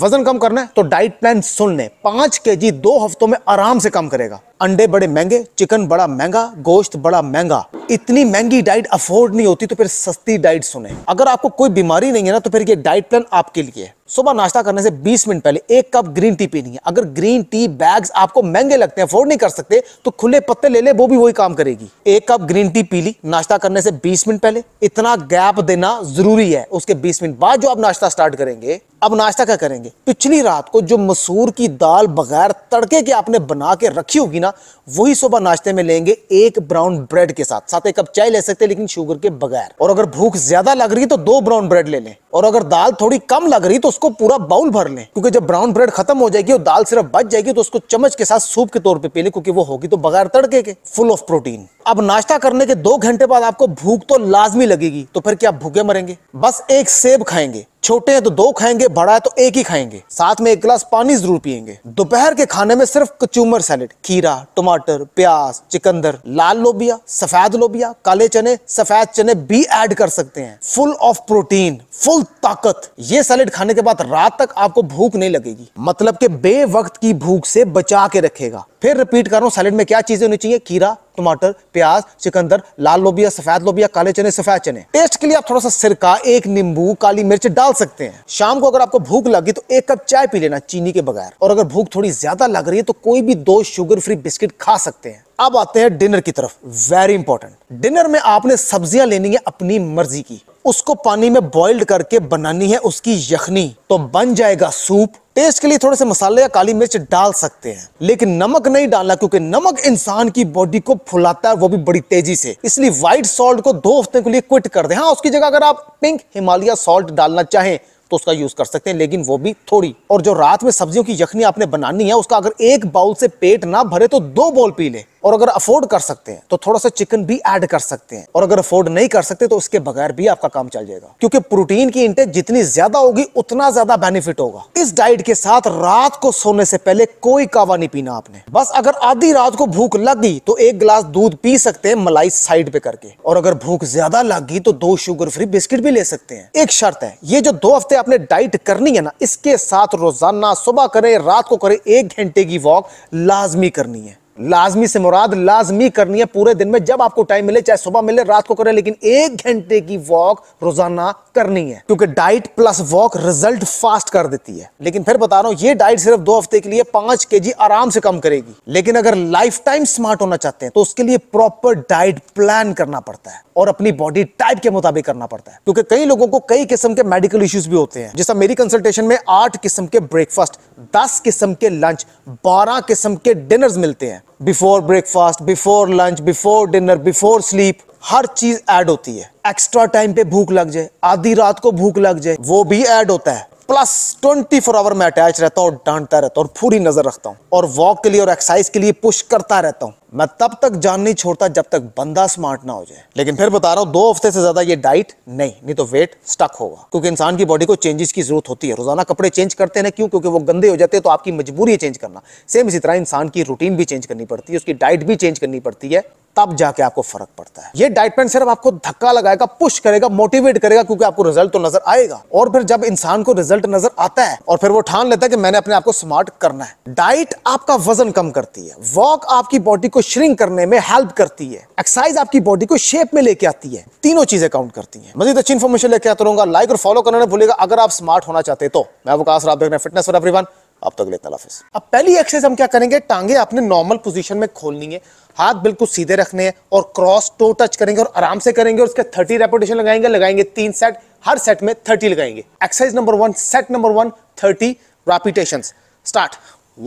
वजन कम करना है तो डाइट प्लान सुन ले पांच के जी दो हफ्तों में आराम से कम करेगा अंडे बड़े महंगे चिकन बड़ा महंगा गोश्त बड़ा महंगा इतनी महंगी डाइट अफोर्ड नहीं होती तो फिर सस्ती डाइट सुने अगर आपको कोई बीमारी नहीं है ना तो फिर ये डाइट प्लान आपके लिए है सुबह नाश्ता करने से 20 मिनट पहले एक कप ग्रीन टी पीनी है अगर ग्रीन टी बैग्स आपको महंगे लगते हैं अफोर्ड नहीं कर सकते तो खुले पत्ते ले ले वो भी वही काम करेगी एक कप ग्रीन टी पी ली नाश्ता करने से 20 मिनट पहले इतना गैप देना जरूरी है उसके 20 मिनट बाद जो आप नाश्ता स्टार्ट करेंगे अब नाश्ता क्या करेंगे पिछली रात को जो मसूर की दाल बगैर तड़के के आपने बना के रखी होगी ना लेना वही सुबह नाश्ते में लेंगे एक ब्राउन ब्रेड के साथ साथ एक कप चाय ले सकते हैं लेकिन शुगर के बगैर और अगर भूख ज्यादा लग रही तो दो ब्राउन ब्रेड ले लें और अगर दाल थोड़ी कम लग रही तो उसको पूरा बाउल भर लें क्योंकि जब ब्राउन ब्रेड खत्म हो जाएगी और दाल सिर्फ बच जाएगी तो उसको चम्मच के साथ सूप के तौर पर पी लें क्योंकि वो होगी तो बगैर तड़के के फुल ऑफ प्रोटीन अब नाश्ता करने के दो घंटे बाद आपको भूख तो लाजमी लगेगी तो फिर क्या भूखे मरेंगे बस एक सेब खाएंगे छोटे हैं तो दो खाएंगे बड़ा है तो एक ही खाएंगे साथ में एक गिलास पानी जरूर पिएंगे दोपहर के खाने में सिर्फ कचूमर सैलेड खीरा टमाटर प्याज चिकंदर लाल लोबिया सफेद लोबिया काले चने सफेद चने भी ऐड कर सकते हैं फुल ऑफ प्रोटीन फुल ताकत ये सैलेड खाने के बाद रात तक आपको भूख नहीं लगेगी मतलब के वक्त की भूख से बचा के रखेगा फिर रिपीट कर रहा हूँ सैलेड में क्या चीज़ें होनी चाहिए कीरा टमाटर प्याज चिकंदर लाल लोबिया सफेद लोबिया काले चने सफेद चने टेस्ट के लिए आप थोड़ा सा सिरका एक नींबू काली मिर्च डाल सकते हैं शाम को अगर आपको भूख लगी तो एक कप चाय पी लेना चीनी के बगैर और अगर भूख थोड़ी ज्यादा लग रही है तो कोई भी दो शुगर फ्री बिस्किट खा सकते हैं अब आते हैं डिनर की तरफ वेरी इंपॉर्टेंट डिनर में आपने सब्जियां लेनी है अपनी मर्जी की उसको पानी में बॉइल्ड करके बनानी है उसकी यखनी तो बन जाएगा सूप टेस्ट के लिए थोड़े से मसाले या काली मिर्च डाल सकते हैं लेकिन नमक नहीं डालना क्योंकि नमक इंसान की बॉडी को फुलाता है वो भी बड़ी तेजी से इसलिए व्हाइट सॉल्ट को दो हफ्ते के लिए क्विट कर दे हाँ उसकी जगह अगर आप पिंक हिमालय सॉल्ट डालना चाहें तो उसका यूज़ कर सकते हैं लेकिन वो भी थोड़ी और जो रात में सब्जियों की यखनी आपने बनानी है उसका अगर एक बाउल से पेट ना भरे तो दो बाउल पी लें और अगर अफोर्ड कर सकते हैं तो थोड़ा सा चिकन भी ऐड कर सकते हैं और अगर अफोर्ड नहीं कर सकते तो उसके बगैर भी आपका काम चल जाएगा क्योंकि प्रोटीन की इंटेक जितनी ज्यादा होगी उतना ज्यादा बेनिफिट होगा इस डाइट के साथ रात को सोने से पहले कोई कावा नहीं पीना आपने बस अगर आधी रात को भूख लग गई तो एक गिलास दूध पी सकते हैं मलाई साइड पे करके और अगर भूख ज्यादा लग गई तो दो शुगर फ्री बिस्किट भी ले सकते हैं एक शर्त है ये जो दो हफ्ते से आपने डाइट करनी है ना इसके साथ रोजाना सुबह करें रात को करें एक घंटे की वॉक लाजमी करनी है लाजमी से मुराद लाजमी करनी है पूरे दिन में जब आपको टाइम मिले चाहे सुबह मिले रात को करें लेकिन एक घंटे की वॉक रोजाना करनी है क्योंकि diet plus walk result fast कर देती है लेकिन फिर बता रहा हूं ये डाइट सिर्फ दो हफ्ते के लिए पांच के जी आराम से कम करेगी लेकिन अगर लाइफ टाइम स्मार्ट होना चाहते हैं तो उसके लिए प्रॉपर डाइट प्लान करना पड़ता है और अपनी बॉडी टाइप के मुताबिक करना पड़ता है क्योंकि कई लोगों को कई किस्म के मेडिकल इश्यूज भी होते हैं जैसा मेरी कंसल्टेशन में आठ किस्म के ब्रेकफास्ट दस किस्म के लंच बारह किस्म के डिनर्स मिलते हैं before breakfast before lunch before dinner before sleep हर चीज ऐड होती है एक्स्ट्रा टाइम पे भूख लग जाए आधी रात को भूख लग जाए वो भी ऐड होता है प्लस ट्वेंटी फोर आवर में अटैच रहता हूँ और डांटता रहता हूँ और पूरी नजर रखता हूँ और वॉक के लिए और एक्सरसाइज के लिए पुश करता रहता हूँ मैं तब तक जान नहीं छोड़ता जब तक बंदा स्मार्ट ना हो जाए लेकिन फिर बता रहा हूँ दो हफ्ते से ज्यादा ये डाइट नहीं नहीं तो वेट स्टक होगा क्योंकि इंसान की बॉडी को चेंजेस की जरूरत होती है रोजाना कपड़े चेंज करते हैं क्यों क्योंकि वो गंदे हो जाते हैं तो आपकी मजबूरी है चेंज करना सेम इसी तरह इंसान की रूटीन भी चेंज करनी पड़ती है उसकी डाइट भी चेंज करनी पड़ती है तब जाके आपको फर्क पड़ता है ये डाइट प्लान सिर्फ आपको धक्का लगाएगा पुश करेगा मोटिवेट करेगा क्योंकि आपको रिजल्ट तो नजर आएगा और फिर जब इंसान को रिजल्ट नजर आता है और फिर वो ठान लेता है कि मैंने अपने आप को स्मार्ट करना है डाइट आपका वजन कम करती है वॉक आपकी बॉडी को श्रिंक करने में हेल्प करती है एक्सरसाइज आपकी बॉडी को शेप में लेके आती है तीनों चीजें काउंट करती हैं मजीद अच्छी इन्फॉर्मेशन लेके आता रहूंगा लाइक और फॉलो करना भूलेगा अगर आप स्मार्ट होना चाहते तो मैं वकास आप देख रहे हैं फिटनेस फॉर एवरीवन अब तक लेता हाफिज अब पहली एक्सरसाइज हम क्या करेंगे टांगे आपने नॉर्मल पोजिशन में खोलनी है हाथ बिल्कुल सीधे रखने हैं और क्रॉस टो टच करेंगे और आराम से करेंगे और उसके थर्टी रेपोटेशन लगाएंगे लगाएंगे तीन सेट हर सेट में थर्टी लगाएंगे exercise number one set number one thirty repetition start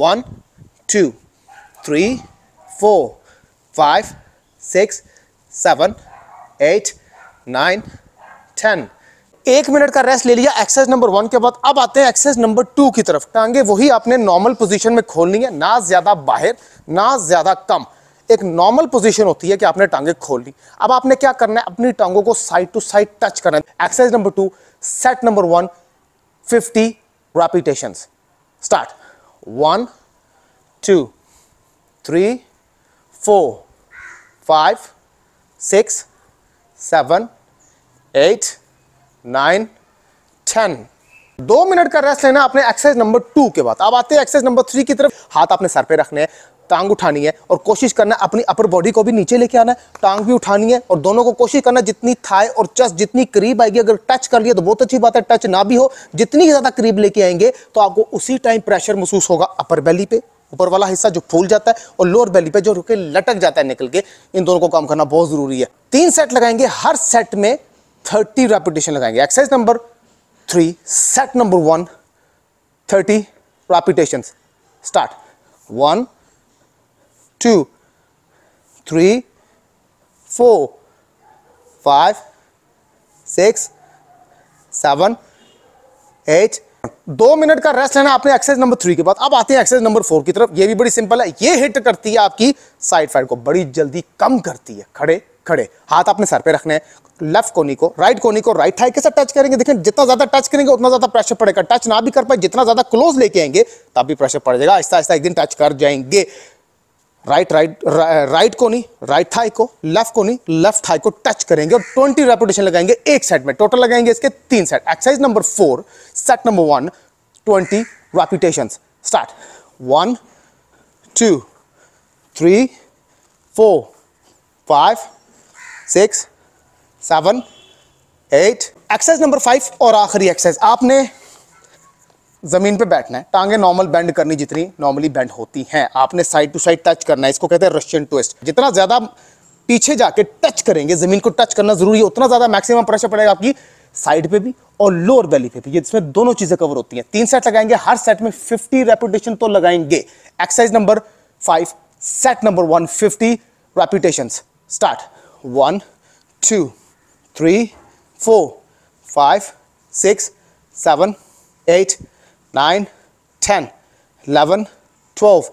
one two three four, five, six seven eight nine ten एक मिनट का रेस्ट ले लिया एक्सरसाइज नंबर वन के बाद अब आते हैं एक्सरसाइज नंबर टू की तरफ टांगे वही आपने नॉर्मल पोजीशन में खोलनी है ना ज़्यादा बाहर ना ज़्यादा कम एक नॉर्मल पोजीशन होती है कि आपने टांगे खोल ली अब आपने क्या करना है अपनी टांगों को साइड टू साइड टच करना है exercise number two set number one fifty repetition start one two three four, five, six, seven, eight, nine, ten. दो मिनट का रेस्ट लेना अपने एक्सरसाइज नंबर टू के बाद अब आते हैं एक्सरसाइज नंबर थ्री की तरफ हाथ अपने सर पे रखने हैं टांग उठानी है और कोशिश करना अपनी अपर बॉडी को भी नीचे लेके आना है टांग भी उठानी है और दोनों को कोशिश करना जितनी थाई और चस्ट जितनी करीब आएगी अगर टच कर लिया तो बहुत अच्छी बात है टच ना भी हो जितनी ज़्यादा करीब लेके आएंगे तो आपको उसी टाइम प्रेशर महसूस होगा अपर बैली पे ऊपर वाला हिस्सा जो फूल जाता है और लोअर बेली पे जो रुके लटक जाता है निकल के इन दोनों को काम करना बहुत ज़रूरी है तीन सेट लगाएंगे हर सेट में थर्टी रेपिटेशन लगाएंगे exercise number three set number one thirty repetition start one two three four five six seven eight दो मिनट का रेस्ट लेना आपने एक्सरसाइज नंबर थ्री के बाद अब आते हैं एक्सरसाइज नंबर फोर की तरफ ये भी बड़ी सिंपल है ये हिट करती है आपकी साइड फाइड को बड़ी जल्दी कम करती है खड़े खड़े हाथ आपने सर पे रखने लेफ्ट कोनी को राइट कोनी को राइट थाई के साथ टच करेंगे देखें जितना ज्यादा टच करेंगे उतना ज्यादा प्रेशर पड़ेगा टच ना भी कर पाए जितना ज्यादा क्लोज लेके आएंगे तब भी प्रेशर पड़ जाएगा आहिस्ता आहिस्ता एक दिन टच कर जाएंगे राइट राइट राइट को नहीं राइट थाई को लेफ्ट को नहीं लेफ्ट थाई को टच करेंगे और 20 रेपिटेशन लगाएंगे एक सेट में टोटल लगाएंगे इसके तीन set exercise number four set number one 20 repetition start one two three four five six seven eight exercise number five और आखिरी एक्सरसाइज आपने ज़मीन पे बैठना है टांगे नॉर्मल बैंड करनी जितनी नॉर्मली बैंड होती हैं आपने साइड टू साइड टच करना है इसको कहते हैं रशियन ट्विस्ट जितना ज़्यादा पीछे जाके टच करेंगे ज़मीन को टच करना ज़रूरी है उतना ज़्यादा मैक्सिमम प्रेशर पड़ेगा आपकी साइड पे भी और लोअर बेली पे भी जिसमें दोनों चीज़ें कवर होती हैं तीन सेट लगाएंगे हर सेट में फिफ्टी रेपुटेशन तो लगाएंगे exercise number five set number one fifty repetition start one two three four five six seven eight 9, 10, 11, 12,